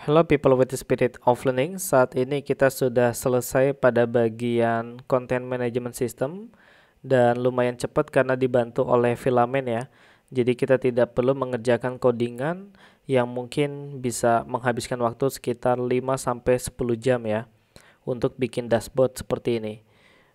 Hello people with the spirit of learning. Saat ini kita sudah selesai pada bagian content management system dan lumayan cepat karena dibantu oleh filamen ya. Jadi kita tidak perlu mengerjakan codingan yang mungkin bisa menghabiskan waktu sekitar 5 sampai 10 jam ya untuk bikin dashboard seperti ini.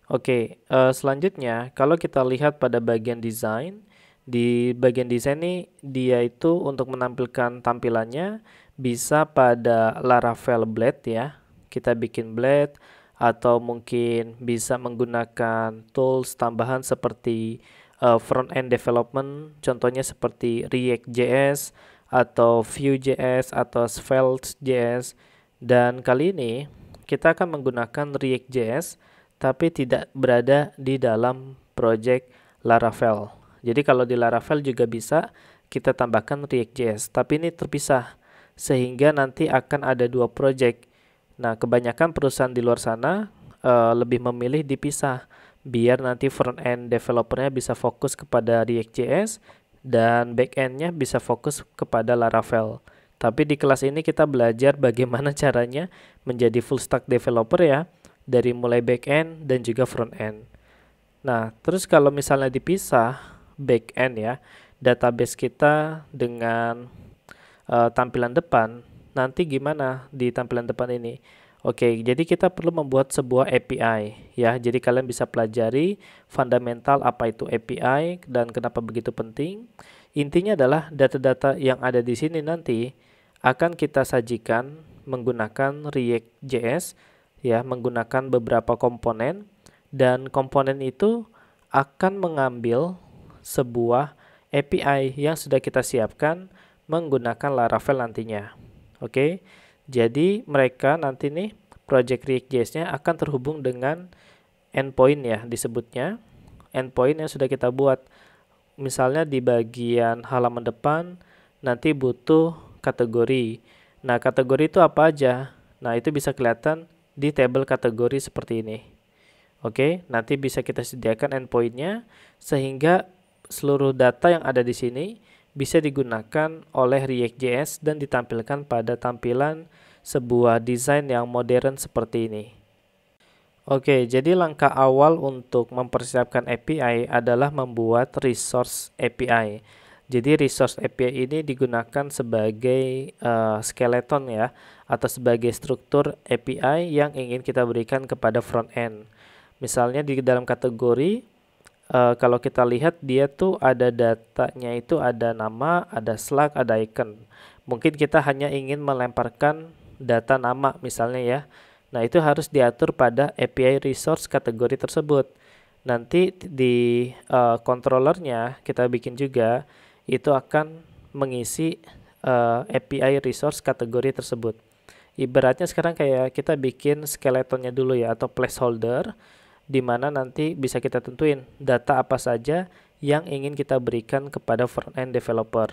Oke, uh, selanjutnya kalau kita lihat pada bagian design di bagian desain ini dia itu untuk menampilkan tampilannya bisa pada Laravel Blade ya. Kita bikin Blade atau mungkin bisa menggunakan tools tambahan seperti uh, eh, front end development contohnya seperti React.js atau Vue.js atau Svelte.js dan kali ini kita akan menggunakan React.js tapi tidak berada di dalam project Laravel. Jadi kalau di Laravel juga bisa kita tambahkan React.js tapi ini terpisah sehingga nanti akan ada dua project. Nah, kebanyakan perusahaan di luar sana uh, lebih memilih dipisah biar nanti front end developernya bisa fokus kepada React.js dan back endnya bisa fokus kepada Laravel. Tapi di kelas ini kita belajar bagaimana caranya menjadi full stack developer ya, dari mulai back end dan juga front end. Nah, terus kalau misalnya dipisah back end ya, database kita dengan uh, tampilan depan, nanti gimana di tampilan depan ini? Oke, jadi kita perlu membuat sebuah API ya. Jadi kalian bisa pelajari fundamental apa itu API dan kenapa begitu penting. Intinya adalah data-data yang ada di sini nanti akan kita sajikan menggunakan React JS ya, menggunakan beberapa komponen dan komponen itu akan mengambil sebuah API yang sudah kita siapkan menggunakan Laravel nantinya. Oke, okay? jadi mereka nanti nih project React.js-nya akan terhubung dengan endpoint ya disebutnya. Endpoint yang sudah kita buat. Misalnya di bagian halaman depan nanti butuh kategori. Nah, kategori itu apa aja? Nah, itu bisa kelihatan di table kategori seperti ini. Oke, okay? nanti bisa kita sediakan endpointnya sehingga seluruh data yang ada di sini bisa digunakan oleh React.js dan ditampilkan pada tampilan sebuah desain yang modern seperti ini. Oke, jadi langkah awal untuk mempersiapkan API adalah membuat resource API. Jadi resource API ini digunakan sebagai uh, skeleton ya atau sebagai struktur API yang ingin kita berikan kepada front end. Misalnya di dalam kategori Uh, kalau kita lihat dia tuh ada datanya itu ada nama, ada slug, ada icon. Mungkin kita hanya ingin melemparkan data nama misalnya ya. Nah, itu harus diatur pada API resource kategori tersebut. Nanti di uh, controllernya kita bikin juga itu akan mengisi uh, eh, API resource kategori tersebut. Ibaratnya sekarang kayak kita bikin skeletonnya dulu ya atau placeholder di mana nanti bisa kita tentuin data apa saja yang ingin kita berikan kepada front-end developer.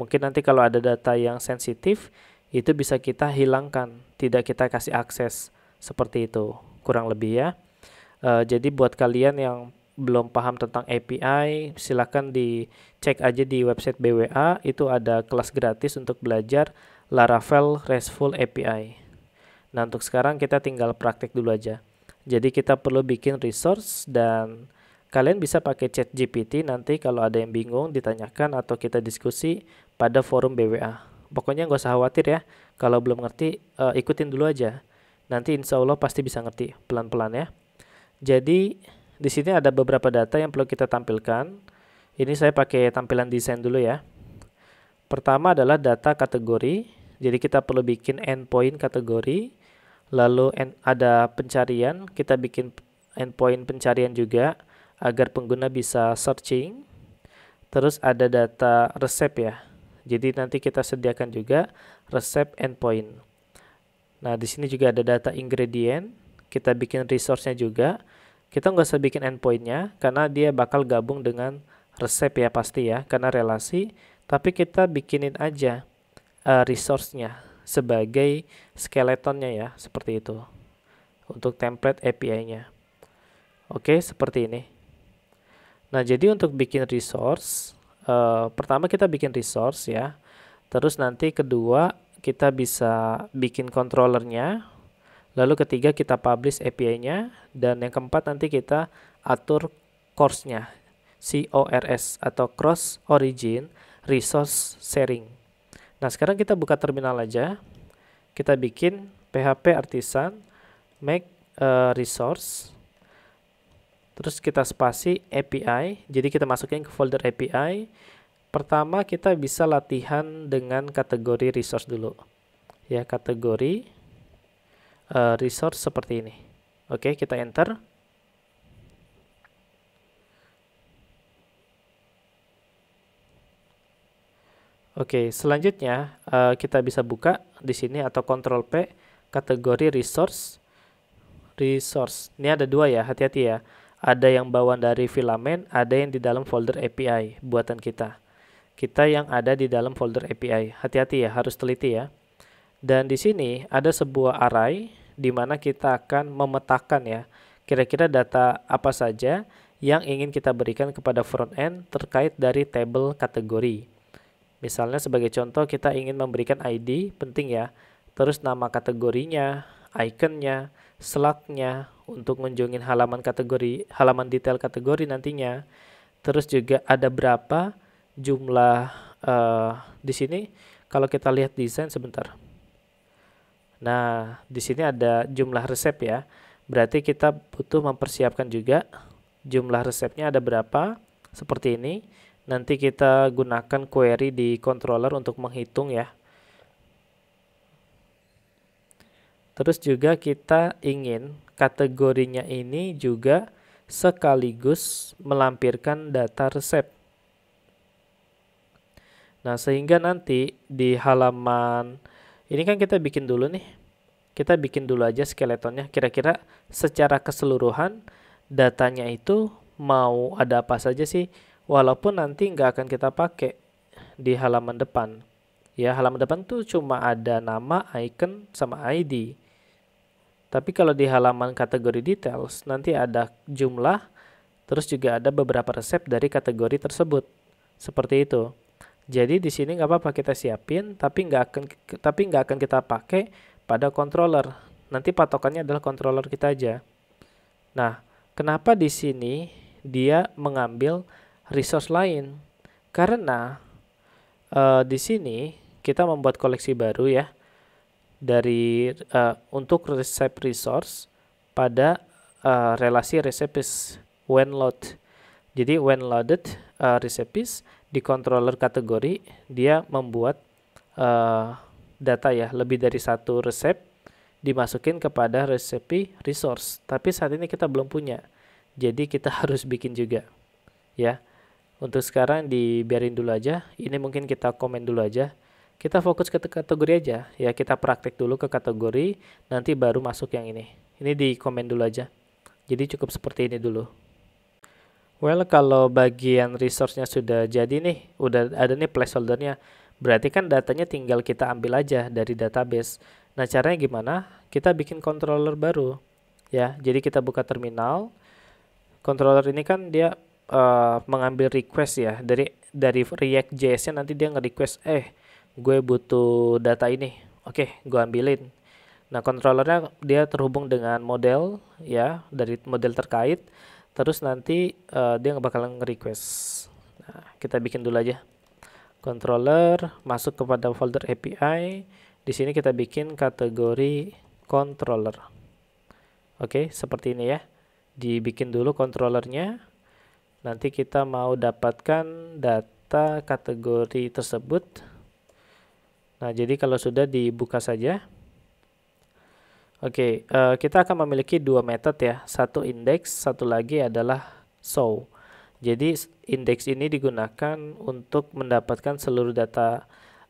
Mungkin nanti kalau ada data yang sensitif, itu bisa kita hilangkan, tidak kita kasih akses seperti itu, kurang lebih ya. E, jadi buat kalian yang belum paham tentang API, silahkan dicek aja di website BWA, itu ada kelas gratis untuk belajar Laravel RESTful API. Nah untuk sekarang kita tinggal praktek dulu aja. Jadi kita perlu bikin resource dan kalian bisa pakai chat GPT nanti kalau ada yang bingung ditanyakan atau kita diskusi pada forum BWA. Pokoknya nggak usah khawatir ya, kalau belum ngerti uh, ikutin dulu aja. Nanti insya Allah pasti bisa ngerti pelan-pelan ya. Jadi di sini ada beberapa data yang perlu kita tampilkan. Ini saya pakai tampilan desain dulu ya. Pertama adalah data kategori. Jadi kita perlu bikin endpoint kategori lalu ada pencarian kita bikin endpoint pencarian juga agar pengguna bisa searching terus ada data resep ya jadi nanti kita sediakan juga resep endpoint nah di sini juga ada data ingredient kita bikin resource-nya juga kita nggak usah bikin endpointnya karena dia bakal gabung dengan resep ya pasti ya karena relasi tapi kita bikinin aja uh, resource-nya sebagai skeletonnya ya, seperti itu. Untuk template API-nya. Oke, seperti ini. Nah, jadi untuk bikin resource, eh, pertama kita bikin resource ya. Terus nanti kedua kita bisa bikin controllernya. Lalu ketiga kita publish API-nya dan yang keempat nanti kita atur course-nya CORS atau cross origin resource sharing. Nah, sekarang kita buka terminal aja. Kita bikin php artisan make uh, resource terus kita spasi API. Jadi kita masukin ke folder API. Pertama kita bisa latihan dengan kategori resource dulu. Ya, kategori uh, resource seperti ini. Oke, kita enter. Oke, selanjutnya uh, kita bisa buka di sini atau Control P kategori resource. Resource. Ini ada dua ya, hati-hati ya. Ada yang bawaan dari filament ada yang di dalam folder API buatan kita. Kita yang ada di dalam folder API. Hati-hati ya, harus teliti ya. Dan di sini ada sebuah array di mana kita akan memetakan ya kira-kira data apa saja yang ingin kita berikan kepada front end terkait dari table kategori. Misalnya sebagai contoh kita ingin memberikan ID, penting ya. Terus nama kategorinya, ikonnya, slugnya untuk mengunjungi halaman kategori, halaman detail kategori nantinya. Terus juga ada berapa jumlah uh, di sini kalau kita lihat desain sebentar. Nah, di sini ada jumlah resep ya. Berarti kita butuh mempersiapkan juga jumlah resepnya ada berapa seperti ini nanti kita gunakan query di controller untuk menghitung ya. Terus juga kita ingin kategorinya ini juga sekaligus melampirkan data resep. Nah, sehingga nanti di halaman ini kan kita bikin dulu nih. Kita bikin dulu aja skeletonnya kira-kira secara keseluruhan datanya itu mau ada apa saja sih walaupun nanti nggak akan kita pakai di halaman depan. Ya, halaman depan tuh cuma ada nama, icon, sama ID. Tapi kalau di halaman kategori details, nanti ada jumlah, terus juga ada beberapa resep dari kategori tersebut. Seperti itu. Jadi di sini nggak apa-apa kita siapin, tapi nggak akan tapi nggak akan kita pakai pada controller. Nanti patokannya adalah controller kita aja. Nah, kenapa di sini dia mengambil resource lain karena uh, di sini kita membuat koleksi baru ya dari uh, untuk resep resource pada uh, relasi recipes when load. Jadi when loaded uh, recipes di controller kategori dia membuat uh, data ya lebih dari satu resep dimasukin kepada resepi resource. Tapi saat ini kita belum punya. Jadi kita harus bikin juga. Ya. Untuk sekarang dibiarin dulu aja. Ini mungkin kita komen dulu aja. Kita fokus ke kategori aja. Ya, kita praktek dulu ke kategori, nanti baru masuk yang ini. Ini di komen dulu aja. Jadi cukup seperti ini dulu. Well, kalau bagian resource-nya sudah jadi nih, udah ada nih placeholder-nya. Berarti kan datanya tinggal kita ambil aja dari database. Nah, caranya gimana? Kita bikin controller baru. Ya, jadi kita buka terminal. Controller ini kan dia uh, mengambil request ya dari dari React JS nya nanti dia nge-request eh gue butuh data ini oke okay, gue ambilin nah controllernya dia terhubung dengan model ya dari model terkait terus nanti uh, dia bakal nge-request nah, kita bikin dulu aja controller masuk kepada folder API di sini kita bikin kategori controller oke okay, seperti ini ya dibikin dulu controllernya nanti kita mau dapatkan data kategori tersebut nah jadi kalau sudah dibuka saja Oke, okay, uh, eh, kita akan memiliki dua metode ya, satu indeks, satu lagi adalah show. Jadi indeks ini digunakan untuk mendapatkan seluruh data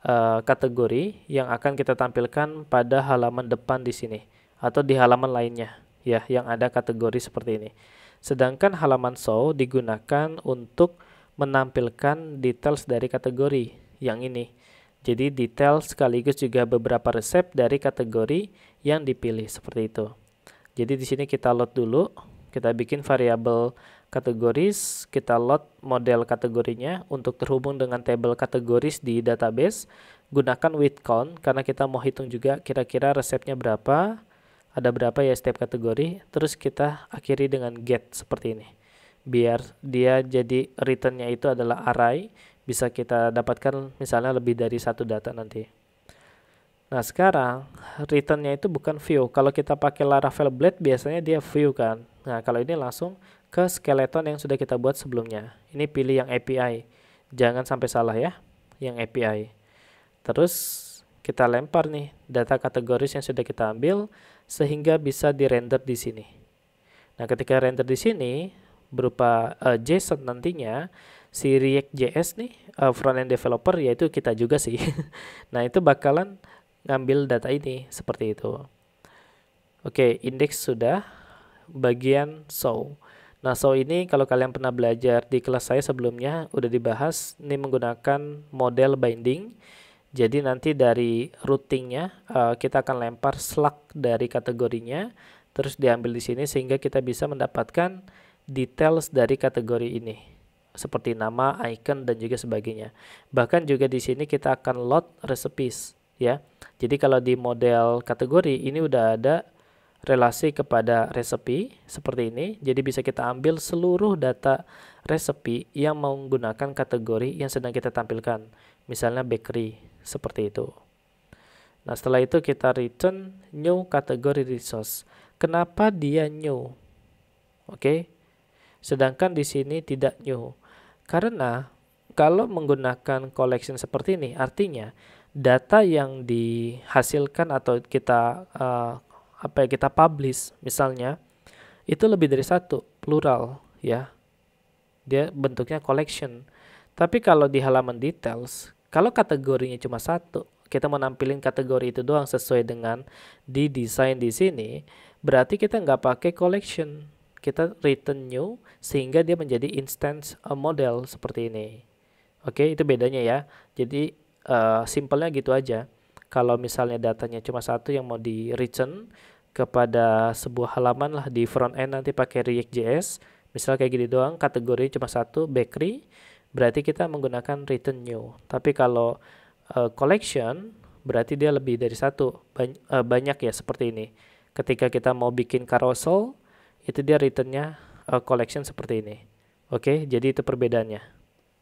eh, kategori yang akan kita tampilkan pada halaman depan di sini atau di halaman lainnya ya, yang ada kategori seperti ini. Sedangkan halaman show digunakan untuk menampilkan details dari kategori yang ini. Jadi detail sekaligus juga beberapa resep dari kategori yang dipilih seperti itu. Jadi di sini kita load dulu, kita bikin variabel kategoris, kita load model kategorinya untuk terhubung dengan table kategoris di database. Gunakan with count karena kita mau hitung juga kira-kira resepnya berapa, ada berapa ya setiap kategori terus kita akhiri dengan get seperti ini biar dia jadi returnnya itu adalah array bisa kita dapatkan misalnya lebih dari satu data nanti nah sekarang returnnya itu bukan view kalau kita pakai laravel blade biasanya dia view kan nah kalau ini langsung ke skeleton yang sudah kita buat sebelumnya ini pilih yang API jangan sampai salah ya yang API terus kita lempar nih data kategoris yang sudah kita ambil sehingga bisa di dirender di sini. Nah, ketika render di sini berupa uh, JSON nantinya si React JS nih uh, eh, front end developer yaitu kita juga sih. nah, itu bakalan ngambil data ini seperti itu. Oke, okay, indeks sudah bagian show. Nah, show ini kalau kalian pernah belajar di kelas saya sebelumnya udah dibahas ini menggunakan model binding jadi nanti dari routingnya uh, kita akan lempar slug dari kategorinya, terus diambil di sini sehingga kita bisa mendapatkan details dari kategori ini, seperti nama, icon, dan juga sebagainya. Bahkan juga di sini kita akan load recipes, ya. Jadi kalau di model kategori ini udah ada relasi kepada resepi seperti ini. Jadi bisa kita ambil seluruh data resepi yang menggunakan kategori yang sedang kita tampilkan. Misalnya bakery seperti itu. Nah, setelah itu kita return new category resource. Kenapa dia new? Oke. Okay? Sedangkan di sini tidak new. Karena kalau menggunakan collection seperti ini, artinya data yang dihasilkan atau kita uh, apa ya kita publish misalnya itu lebih dari satu plural ya dia bentuknya collection tapi kalau di halaman details kalau kategorinya cuma satu, kita mau kategori itu doang sesuai dengan di desain di sini, berarti kita nggak pakai collection. Kita return new sehingga dia menjadi instance eh, model seperti ini. Oke, itu bedanya ya. Jadi uh, simpelnya gitu aja. Kalau misalnya datanya cuma satu yang mau di return kepada sebuah halaman lah di front end nanti pakai React.js. Misal kayak gini doang, kategori cuma satu, bakery berarti kita menggunakan return new. Tapi kalau uh, collection berarti dia lebih dari satu Bany uh, eh, banyak ya seperti ini. Ketika kita mau bikin carousel itu dia returnnya uh, eh, collection seperti ini. Oke, okay? jadi itu perbedaannya.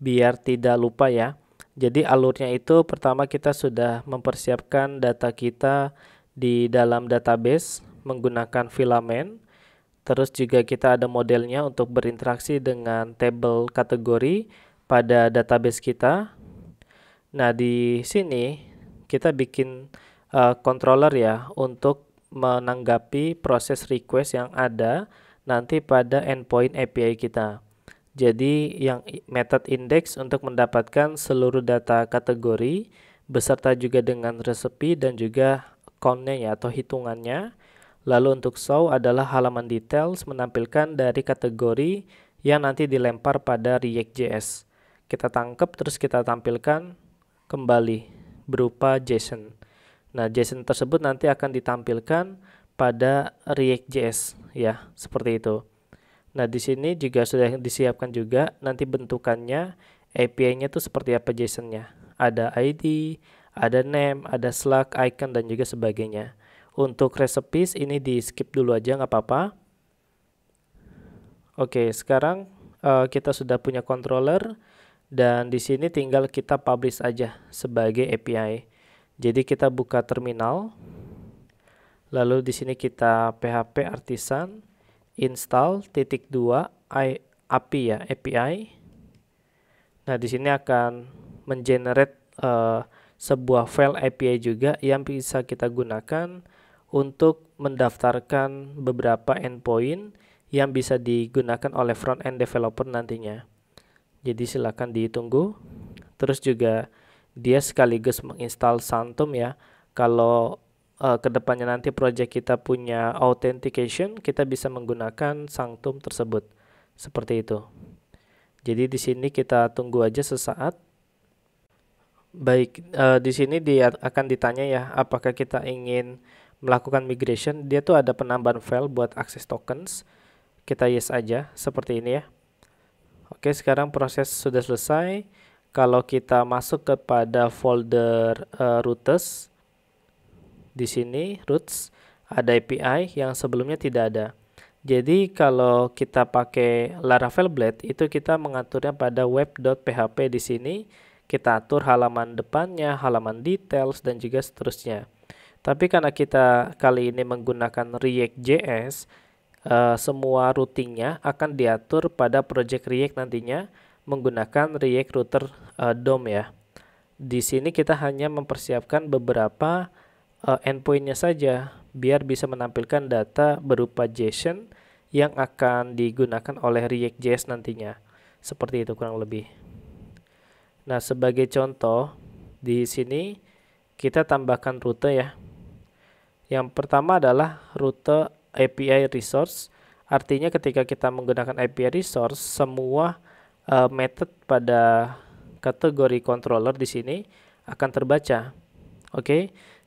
biar tidak lupa ya. Jadi alurnya itu pertama kita sudah mempersiapkan data kita di dalam database menggunakan filamen. Terus juga kita ada modelnya untuk berinteraksi dengan table kategori pada database kita. Nah, di sini kita bikin uh, controller ya untuk menanggapi proses request yang ada nanti pada endpoint API kita. Jadi yang method index untuk mendapatkan seluruh data kategori beserta juga dengan resepi dan juga countnya ya atau hitungannya. Lalu untuk show adalah halaman details menampilkan dari kategori yang nanti dilempar pada React.js. Kita tangkap terus kita tampilkan kembali berupa JSON. Nah, JSON tersebut nanti akan ditampilkan pada React.js ya, seperti itu. Nah, di sini juga sudah disiapkan juga nanti bentukannya API-nya itu seperti apa JSON-nya. Ada ID, ada name, ada slug icon, dan juga sebagainya. Untuk recipes ini di skip dulu aja nggak apa-apa. Oke, sekarang uh, kita sudah punya controller dan di sini tinggal kita publish aja sebagai API. Jadi kita buka terminal. Lalu di sini kita php artisan install titik dua API ya API. Nah di sini akan mengenerate uh, sebuah file API juga yang bisa kita gunakan untuk mendaftarkan beberapa endpoint yang bisa digunakan oleh front end developer nantinya. Jadi silakan ditunggu. Terus juga dia sekaligus menginstal Santum ya. Kalau uh, eh, kedepannya nanti project kita punya authentication, kita bisa menggunakan Sanctum tersebut. Seperti itu. Jadi di sini kita tunggu aja sesaat. Baik, uh, di sini dia akan ditanya ya, apakah kita ingin melakukan migration. Dia tuh ada penambahan file buat akses tokens. Kita yes aja, seperti ini ya. Oke, sekarang proses sudah selesai. Kalau kita masuk kepada folder uh, eh, routers, di sini roots ada API yang sebelumnya tidak ada. Jadi kalau kita pakai Laravel Blade itu kita mengaturnya pada web.php di sini. Kita atur halaman depannya, halaman details dan juga seterusnya. Tapi karena kita kali ini menggunakan React uh, semua routingnya akan diatur pada project React nantinya menggunakan React Router uh, DOM ya. Di sini kita hanya mempersiapkan beberapa uh, endpointnya saja biar bisa menampilkan data berupa JSON yang akan digunakan oleh React.js nantinya. Seperti itu kurang lebih. Nah, sebagai contoh di sini kita tambahkan rute ya. Yang pertama adalah rute API resource. Artinya ketika kita menggunakan API resource, semua uh, method pada kategori controller di sini akan terbaca. Oke. Okay?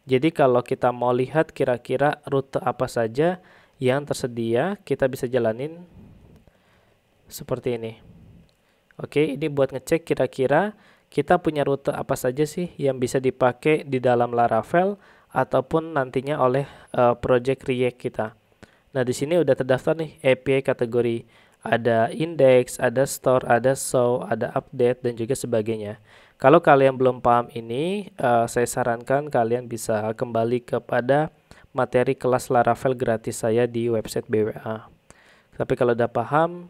Jadi kalau kita mau lihat kira-kira rute apa saja yang tersedia, kita bisa jalanin seperti ini. Oke, ini buat ngecek kira-kira kita punya rute apa saja sih yang bisa dipakai di dalam Laravel ataupun nantinya oleh uh, project React kita. Nah, di sini udah terdaftar nih API kategori. Ada index, ada store, ada show, ada update dan juga sebagainya. Kalau kalian belum paham ini, uh, saya sarankan kalian bisa kembali kepada materi kelas Laravel gratis saya di website BWA. Tapi kalau udah paham,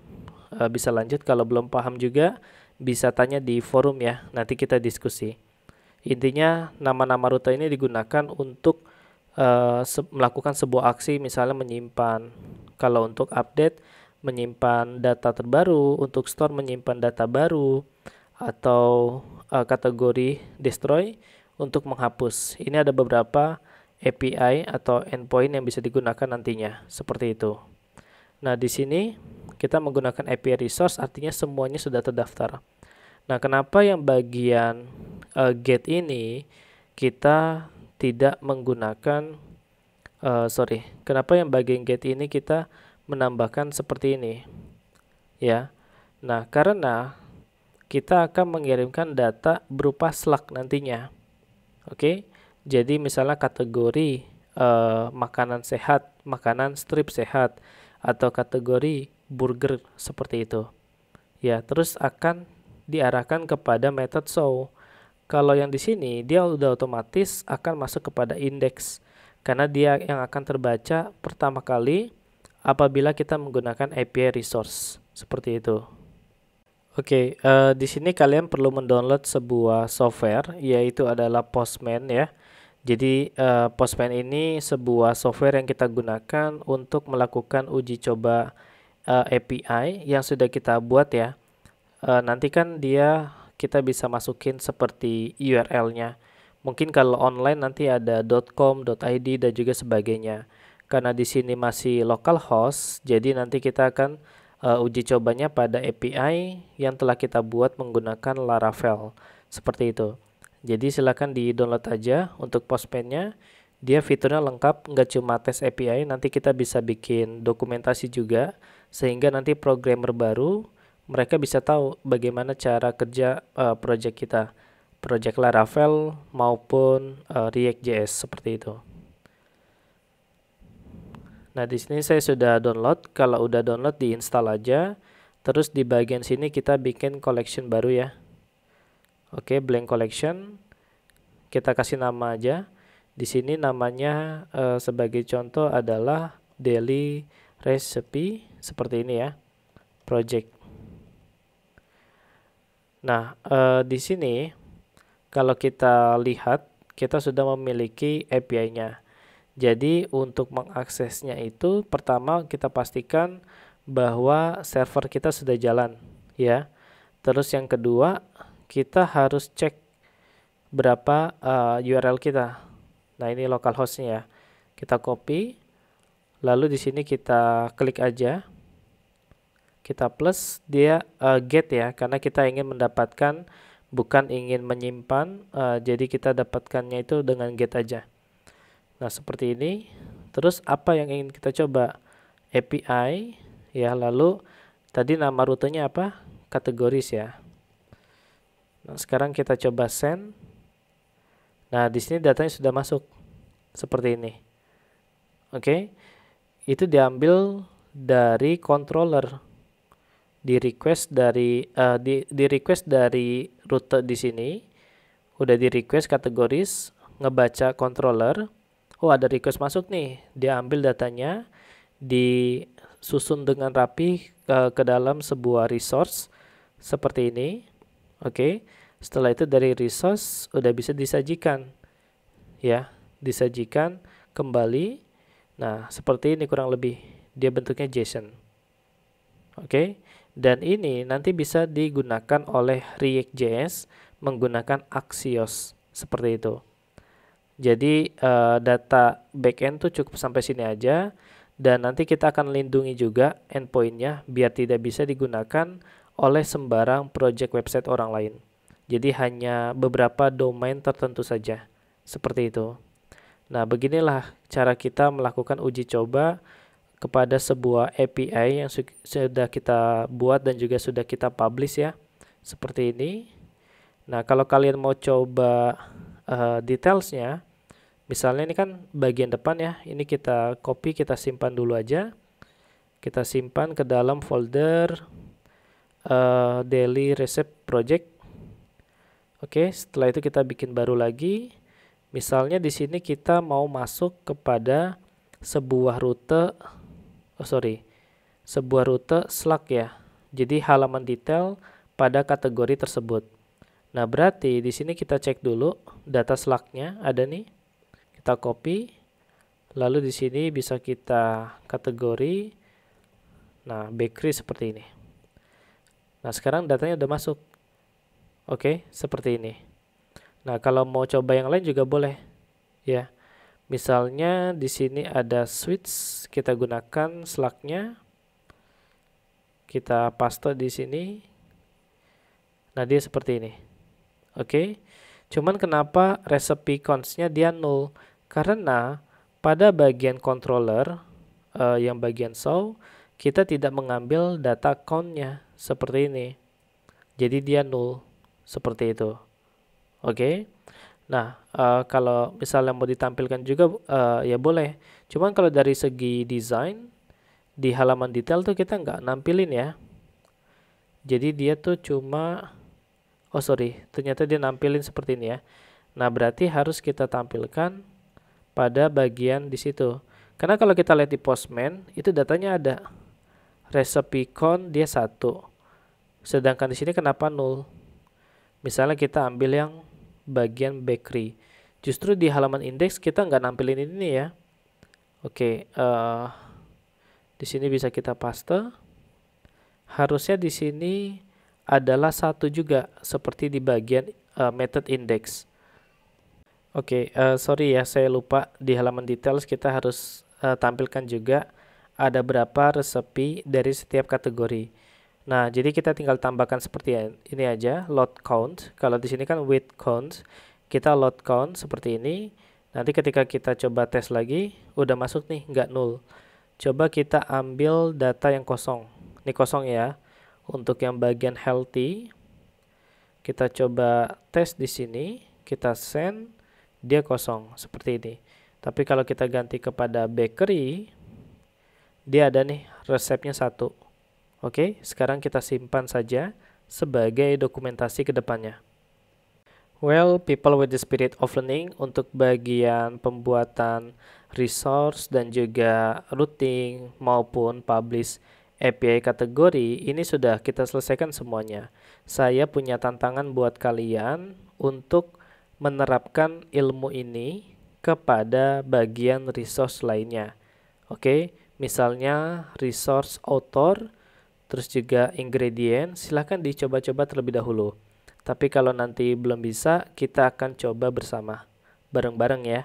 uh, bisa lanjut. Kalau belum paham juga, bisa tanya di forum ya. Nanti kita diskusi. Intinya, nama-nama rute ini digunakan untuk uh, se melakukan sebuah aksi, misalnya menyimpan. Kalau untuk update, menyimpan data terbaru, untuk store menyimpan data baru, atau uh, kategori destroy untuk menghapus. Ini ada beberapa API atau endpoint yang bisa digunakan nantinya, seperti itu. Nah, di sini kita menggunakan API resource artinya semuanya sudah terdaftar. Nah, kenapa yang bagian uh, eh, get ini kita tidak menggunakan uh, sorry, kenapa yang bagian get ini kita menambahkan seperti ini? Ya. Nah, karena kita akan mengirimkan data berupa slug nantinya. Oke, jadi misalnya kategori uh, makanan sehat, makanan strip sehat, atau kategori burger seperti itu. Ya, terus akan diarahkan kepada method show. Kalau yang di sini dia sudah otomatis akan masuk kepada index karena dia yang akan terbaca pertama kali apabila kita menggunakan API resource seperti itu. Oke, okay, uh, eh, di sini kalian perlu mendownload sebuah software, yaitu adalah Postman ya. Jadi uh, Postman ini sebuah software yang kita gunakan untuk melakukan uji coba uh, eh, API yang sudah kita buat ya. Uh, nanti kan dia kita bisa masukin seperti URL-nya. Mungkin kalau online nanti ada .com, .id dan juga sebagainya. Karena di sini masih localhost, jadi nanti kita akan uh, uji cobanya pada API yang telah kita buat menggunakan Laravel. Seperti itu. Jadi silakan di-download aja untuk Postman-nya. Dia fiturnya lengkap, nggak cuma tes API, nanti kita bisa bikin dokumentasi juga, sehingga nanti programmer baru, mereka bisa tahu bagaimana cara kerja uh, project kita, project Laravel maupun uh, eh, React.js seperti itu. Nah, di sini saya sudah download. Kalau udah download, diinstal aja. Terus di bagian sini kita bikin collection baru ya. Oke, blank collection. Kita kasih nama aja. Di sini namanya uh, sebagai contoh adalah daily recipe seperti ini ya. Project. Nah, uh, di sini kalau kita lihat kita sudah memiliki API-nya. Jadi untuk mengaksesnya itu pertama kita pastikan bahwa server kita sudah jalan ya. Terus yang kedua kita harus cek berapa uh, eh, URL kita. Nah ini localhostnya ya. Kita copy, lalu di sini kita klik aja, kita plus dia uh, get ya, karena kita ingin mendapatkan bukan ingin menyimpan, uh, jadi kita dapatkannya itu dengan get aja. Nah, seperti ini. Terus apa yang ingin kita coba? API ya, lalu tadi nama rutenya apa? Kategoris ya. Nah, sekarang kita coba send. Nah, di sini datanya sudah masuk seperti ini. Oke. Okay? Itu diambil dari controller di request dari uh, di di request dari rute di sini udah di request kategoris ngebaca controller oh ada request masuk nih, dia ambil datanya, disusun dengan rapi ke, ke dalam sebuah resource seperti ini. Oke. Okay. Setelah itu dari resource udah bisa disajikan. Ya, disajikan kembali. Nah, seperti ini kurang lebih. Dia bentuknya JSON. Oke. Okay. Dan ini nanti bisa digunakan oleh React.js menggunakan Axios seperti itu. Jadi uh, data backend tuh cukup sampai sini aja dan nanti kita akan lindungi juga endpointnya biar tidak bisa digunakan oleh sembarang project website orang lain. Jadi hanya beberapa domain tertentu saja. Seperti itu. Nah, beginilah cara kita melakukan uji coba kepada sebuah API yang su sudah kita buat dan juga sudah kita publish ya. Seperti ini. Nah, kalau kalian mau coba uh, detailsnya misalnya ini kan bagian depan ya ini kita copy kita simpan dulu aja kita simpan ke dalam folder uh, daily recipe project oke setelah itu kita bikin baru lagi misalnya di sini kita mau masuk kepada sebuah rute oh sorry sebuah rute Slack ya jadi halaman detail pada kategori tersebut Nah, berarti di sini kita cek dulu data slugnya ada nih. Kita copy. Lalu di sini bisa kita kategori. Nah, bakery seperti ini. Nah, sekarang datanya udah masuk. Oke, seperti ini. Nah, kalau mau coba yang lain juga boleh. Ya. Misalnya di sini ada switch, kita gunakan slugnya. Kita paste di sini. Nah, dia seperti ini. Oke. Okay? Cuman kenapa recipe const dia null? Karena pada bagian controller uh, yang bagian show kita tidak mengambil data count-nya seperti ini. Jadi dia null seperti itu. Oke. Okay? Nah, uh, kalau misalnya mau ditampilkan juga uh, ya boleh. Cuman kalau dari segi desain di halaman detail tuh kita nggak nampilin ya. Jadi dia tuh cuma oh sorry ternyata dia nampilin seperti ini ya nah berarti harus kita tampilkan pada bagian di situ karena kalau kita lihat di postman itu datanya ada recipe con dia satu sedangkan di sini kenapa nol misalnya kita ambil yang bagian bakery justru di halaman indeks kita nggak nampilin ini ya oke uh, di sini bisa kita paste harusnya di sini adalah satu juga seperti di bagian uh, method index. Oke, okay, uh, eh, sorry ya saya lupa di halaman details kita harus uh, tampilkan juga ada berapa resepi dari setiap kategori. Nah, jadi kita tinggal tambahkan seperti ya, ini aja, lot count. Kalau di sini kan weight count, kita lot count seperti ini. Nanti ketika kita coba tes lagi, udah masuk nih, nggak nol. Coba kita ambil data yang kosong. Ini kosong ya. Untuk yang bagian healthy, kita coba tes di sini, kita send, dia kosong seperti ini. Tapi kalau kita ganti kepada bakery, dia ada nih resepnya satu. Oke, sekarang kita simpan saja sebagai dokumentasi kedepannya. Well, people with the spirit of learning untuk bagian pembuatan resource dan juga routing maupun publish API kategori ini sudah kita selesaikan semuanya. Saya punya tantangan buat kalian untuk menerapkan ilmu ini kepada bagian resource lainnya. Oke, misalnya resource author, terus juga ingredient, silahkan dicoba-coba terlebih dahulu. Tapi kalau nanti belum bisa, kita akan coba bersama, bareng-bareng ya.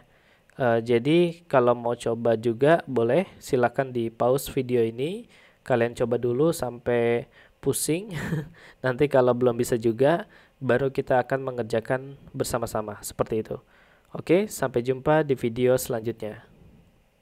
Uh, jadi kalau mau coba juga boleh, silahkan di pause video ini kalian coba dulu sampai pusing nanti kalau belum bisa juga baru kita akan mengerjakan bersama-sama seperti itu oke sampai jumpa di video selanjutnya